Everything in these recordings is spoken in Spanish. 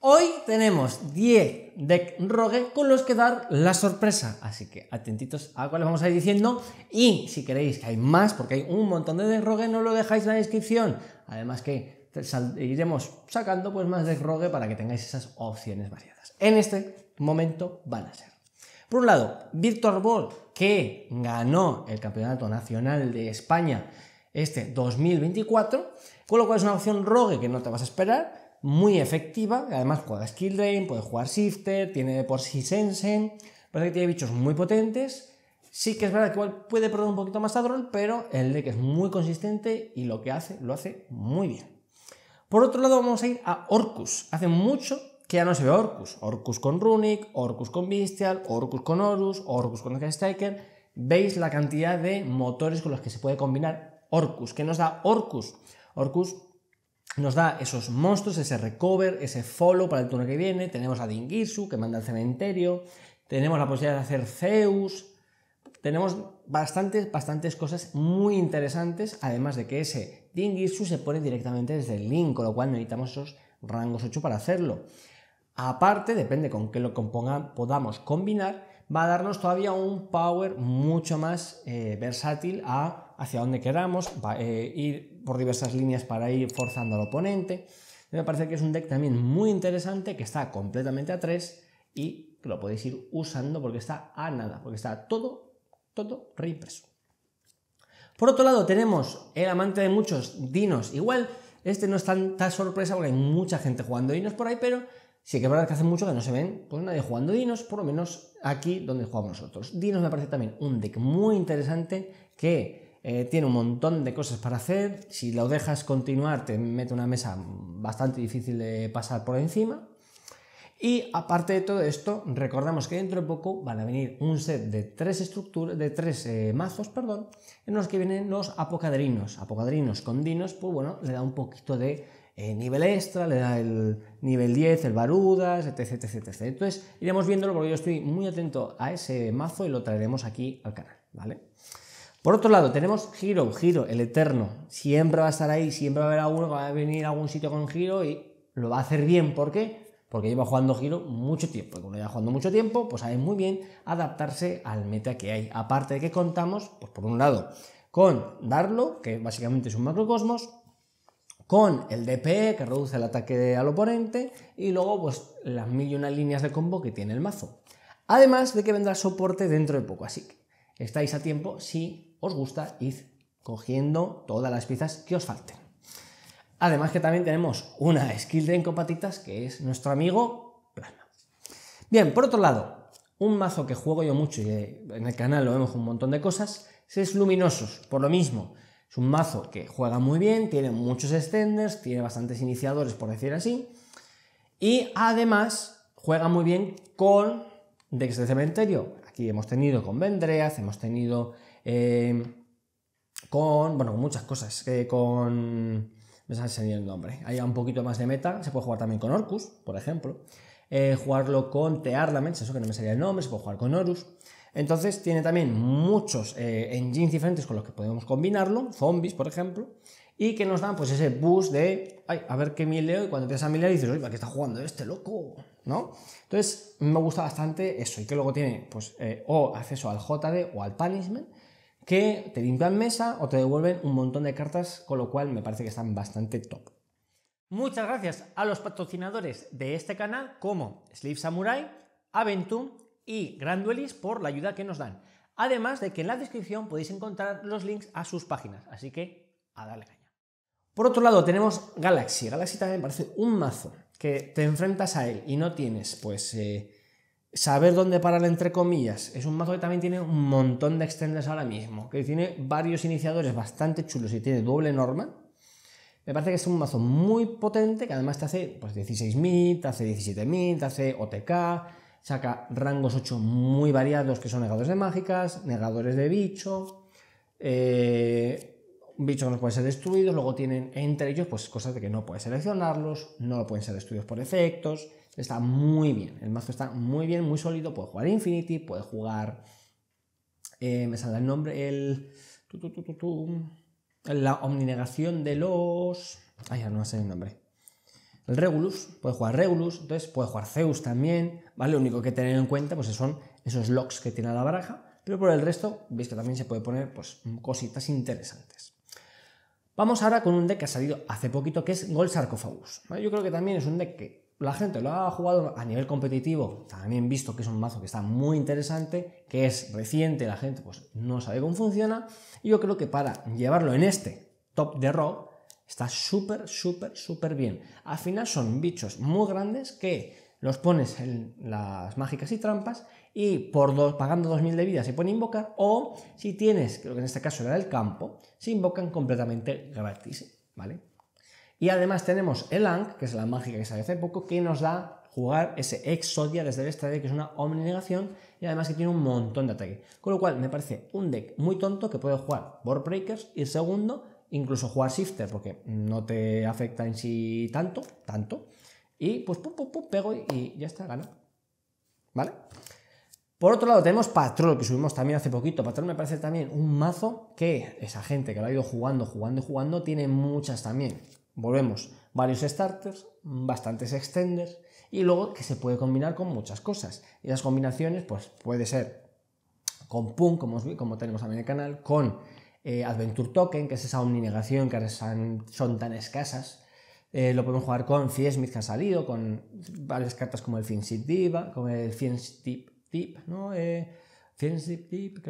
Hoy tenemos 10 de rogue con los que dar la sorpresa, así que atentitos a cuáles vamos a ir diciendo y si queréis que hay más, porque hay un montón de deck rogue, no lo dejáis en la descripción. Además que iremos sacando pues más de rogue para que tengáis esas opciones variadas. En este momento van a ser. Por un lado, Víctor Ball, que ganó el Campeonato Nacional de España este 2024, con lo cual es una opción rogue que no te vas a esperar muy efectiva. Además, juega Skill Drain, puede jugar Shifter, tiene por si Sensen. Parece que tiene bichos muy potentes. Sí que es verdad que igual puede perder un poquito más a Droll, pero el deck es muy consistente y lo que hace, lo hace muy bien. Por otro lado, vamos a ir a Orcus. Hace mucho que ya no se ve Orcus. Orcus con Runic, Orcus con Bestial, Orcus con Horus, Orcus con Striker. Veis la cantidad de motores con los que se puede combinar Orcus. que nos da Orcus? Orcus nos da esos monstruos, ese recover, ese follow para el turno que viene. Tenemos a Dingirsu, que manda al cementerio. Tenemos la posibilidad de hacer Zeus. Tenemos bastantes, bastantes cosas muy interesantes, además de que ese Dingirsu se pone directamente desde el link, con lo cual necesitamos esos rangos 8 para hacerlo. Aparte, depende con qué lo podamos combinar, va a darnos todavía un power mucho más eh, versátil a hacia donde queramos, eh, ir por diversas líneas para ir forzando al oponente. Me parece que es un deck también muy interesante, que está completamente a 3 y lo podéis ir usando porque está a nada, porque está todo, todo reimpreso. Por otro lado, tenemos el amante de muchos, Dinos. Igual, este no es tan sorpresa porque hay mucha gente jugando Dinos por ahí, pero Sí que es verdad que hace mucho que no se ven pues nadie jugando Dinos, por lo menos aquí donde jugamos nosotros. Dinos me parece también un deck muy interesante que eh, tiene un montón de cosas para hacer. Si lo dejas continuar te mete una mesa bastante difícil de pasar por encima. Y aparte de todo esto, recordamos que dentro de poco van a venir un set de tres estructuras, de tres eh, mazos, perdón, en los que vienen los apocadrinos. Apocadrinos con dinos, pues bueno, le da un poquito de eh, nivel extra, le da el nivel 10, el barudas, etc, etc, etc. Entonces iremos viéndolo porque yo estoy muy atento a ese mazo y lo traeremos aquí al canal, ¿vale? Por otro lado, tenemos Giro, Giro, el Eterno. Siempre va a estar ahí, siempre va a haber alguno que va a venir a algún sitio con Giro y lo va a hacer bien. ¿Por qué? Porque lleva jugando Giro mucho tiempo. Y como lleva jugando mucho tiempo, pues sabe muy bien adaptarse al meta que hay. Aparte de que contamos, pues por un lado, con Darlo, que básicamente es un macrocosmos, con el DPE que reduce el ataque al oponente y luego pues las mil y una líneas de combo que tiene el mazo. Además de que vendrá soporte dentro de poco, así que estáis a tiempo si os gusta id cogiendo todas las piezas que os falten. Además que también tenemos una skill de encopatitas que es nuestro amigo Plasma. Bien, por otro lado, un mazo que juego yo mucho y eh, en el canal lo vemos un montón de cosas, es Luminosos, por lo mismo. Es un mazo que juega muy bien, tiene muchos extenders, tiene bastantes iniciadores, por decir así. Y además juega muy bien con Dex de cementerio. Aquí hemos tenido con Vendreaz, hemos tenido eh, con. Bueno, muchas cosas. con. Me sale enseñado el nombre. Hay un poquito más de meta. Se puede jugar también con Orcus, por ejemplo. Eh, jugarlo con The eso que no me salía el nombre. Se puede jugar con Horus. Entonces tiene también muchos eh, engines diferentes con los que podemos combinarlo, zombies por ejemplo, y que nos dan pues ese boost de, ay, a ver qué leo, y cuando te das a leo dices, oye, qué está jugando este loco? ¿No? Entonces me gusta bastante eso, y que luego tiene pues eh, o acceso al JD o al Punishment, que te limpian mesa o te devuelven un montón de cartas, con lo cual me parece que están bastante top. Muchas gracias a los patrocinadores de este canal como Sleep Samurai, Aventum, y Granduelis por la ayuda que nos dan. Además de que en la descripción podéis encontrar los links a sus páginas, así que a darle caña. Por otro lado tenemos Galaxy. Galaxy también parece un mazo que te enfrentas a él y no tienes pues eh, saber dónde parar entre comillas. Es un mazo que también tiene un montón de extenders ahora mismo, que tiene varios iniciadores bastante chulos y tiene doble norma. Me parece que es un mazo muy potente que además te hace pues, 16.000, te hace 17.000, te hace OTK, saca rangos 8 muy variados que son negadores de mágicas, negadores de bicho, eh, bichos que no pueden ser destruidos, luego tienen entre ellos pues cosas de que no puede seleccionarlos, no pueden ser destruidos por efectos, está muy bien, el mazo está muy bien, muy sólido, puede jugar Infinity, puede jugar... Eh, me sale el nombre, el... Tu, la omninegación de los... Ay, ya no sé el nombre el Regulus, puede jugar Regulus, entonces puede jugar Zeus también, ¿vale? Lo único que tener en cuenta pues son esos locks que tiene la baraja, pero por el resto veis que también se puede poner pues cositas interesantes. Vamos ahora con un deck que ha salido hace poquito que es Gold Sarcophagus. Yo creo que también es un deck que la gente lo ha jugado a nivel competitivo, también visto que es un mazo que está muy interesante, que es reciente, la gente pues no sabe cómo funciona, y yo creo que para llevarlo en este top de rock Está súper, súper, súper bien. Al final son bichos muy grandes que los pones en las mágicas y trampas y por dos, pagando 2000 de vida se pone invocar o si tienes, creo que en este caso era el campo, se invocan completamente gratis, ¿vale? Y además tenemos el Ankh, que es la mágica que salió hace poco, que nos da jugar ese Exodia desde el deck, que es una negación y además que tiene un montón de ataque. Con lo cual me parece un deck muy tonto que puede jugar Board Breakers y segundo, incluso jugar shifter, porque no te afecta en sí tanto, tanto. Y pues pum, pum, pum, pego y, ya está, gana. ¿Vale? Por otro lado, tenemos Patrol, que subimos también hace poquito. Patrol me parece también un mazo que esa gente que lo ha ido jugando, jugando y jugando, tiene muchas también. Volvemos, varios starters, bastantes extenders, y luego que se puede combinar con muchas cosas. Y las combinaciones, pues puede ser con Punk, como, como tenemos también en el canal, con eh, Adventure Token, que es esa omninegación que son tan escasas. Eh, lo podemos jugar con Fiesmith que ha salido, con varias cartas como el Finship Diva, como el ¿no? Eh, creo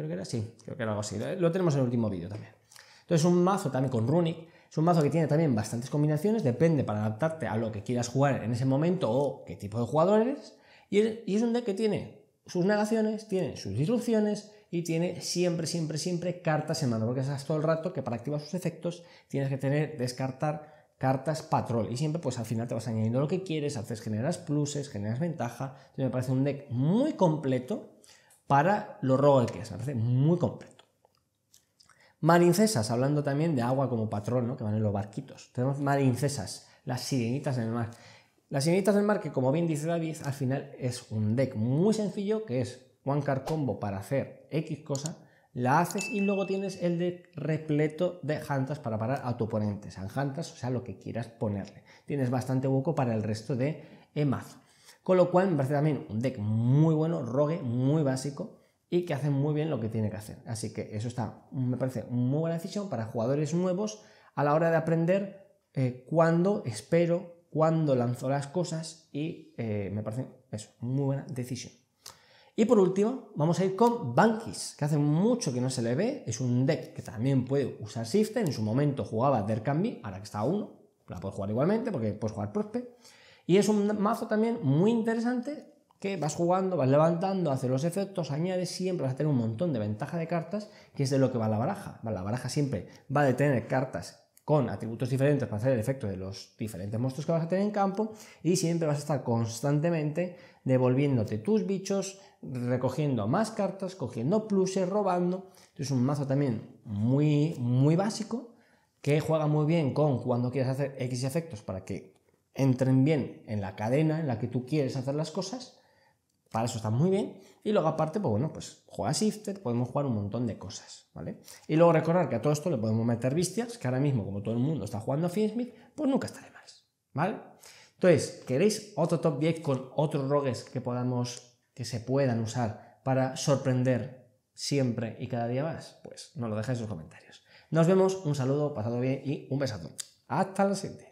que era, así, creo que era algo así. Lo tenemos en el último vídeo también. Entonces, un mazo también con Runic, es un mazo que tiene también bastantes combinaciones, depende para adaptarte a lo que quieras jugar en ese momento o qué tipo de jugador Y y es un deck que tiene sus negaciones, tiene sus disrupciones y tiene siempre, siempre, siempre cartas en mano, porque sabes todo el rato que para activar sus efectos tienes que tener, descartar cartas patrol y siempre pues al final te vas añadiendo lo que quieres, haces, generas pluses, generas ventaja, entonces me parece un deck muy completo para los rogues que es, me parece muy completo. Marincesas, hablando también de agua como patrón, ¿no? que van en los barquitos. Tenemos marincesas, las sirenitas en el mar. Las siniestras del mar, que como bien dice David, al final es un deck muy sencillo que es one card combo para hacer X cosa, la haces y luego tienes el deck repleto de Hunters para parar a tu oponente, en hantas, o sea, lo que quieras ponerle. Tienes bastante hueco para el resto de EMAZ. Con lo cual me parece también un deck muy bueno, rogue, muy básico y que hace muy bien lo que tiene que hacer. Así que eso está, me parece muy buena decisión para jugadores nuevos a la hora de aprender eh, cuándo espero cuando lanzó las cosas y eh, me parece es muy buena decisión. Y por último, vamos a ir con Bankis, que hace mucho que no se le ve, es un deck que también puede usar Sifter, en su momento jugaba Derkambi, ahora que está a la puedes jugar igualmente porque puedes jugar Prospe, y es un mazo también muy interesante que vas jugando, vas levantando, hace los efectos, añade siempre vas a tener un montón de ventaja de cartas, que es de lo que va la baraja. La baraja siempre va a tener cartas con atributos diferentes para hacer el efecto de los diferentes monstruos que vas a tener en campo y siempre vas a estar constantemente devolviéndote tus bichos, recogiendo más cartas, cogiendo pluses, robando. Es un mazo también muy, muy básico que juega muy bien con cuando quieres hacer X efectos para que entren bien en la cadena en la que tú quieres hacer las cosas para eso está muy bien. Y luego aparte, pues bueno, pues juega Shifter, podemos jugar un montón de cosas, ¿vale? Y luego recordar que a todo esto le podemos meter bestias, que ahora mismo, como todo el mundo está jugando a Finsmith, pues nunca estaré más, ¿vale? Entonces, ¿queréis otro top 10 con otros rogues que podamos, que se puedan usar para sorprender siempre y cada día más? Pues no lo dejáis en los comentarios. Nos vemos, un saludo, pasado bien y un besazo. Hasta la siguiente.